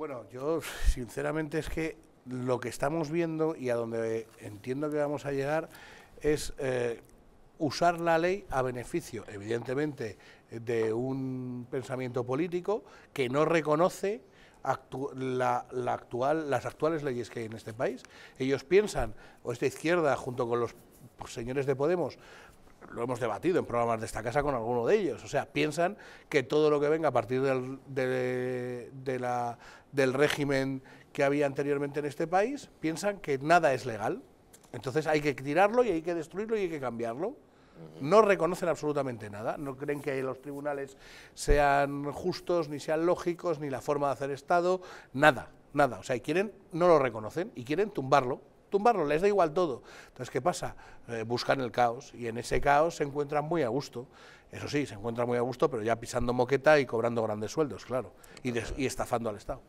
Bueno, yo sinceramente es que lo que estamos viendo y a donde entiendo que vamos a llegar es eh, usar la ley a beneficio, evidentemente, de un pensamiento político que no reconoce la, actual, las actuales leyes que hay en este país. Ellos piensan, o esta izquierda junto con los señores de Podemos, lo hemos debatido en programas de esta casa con alguno de ellos, o sea, piensan que todo lo que venga a partir del, la, del régimen que había anteriormente en este país, piensan que nada es legal, entonces hay que tirarlo y hay que destruirlo y hay que cambiarlo. No reconocen absolutamente nada, no creen que los tribunales sean justos, ni sean lógicos, ni la forma de hacer Estado, nada, nada. O sea, quieren, no lo reconocen y quieren tumbarlo tumbarlo, les da igual todo. Entonces, ¿qué pasa? Eh, buscan el caos y en ese caos se encuentran muy a gusto. Eso sí, se encuentran muy a gusto, pero ya pisando moqueta y cobrando grandes sueldos, claro, y estafando al Estado.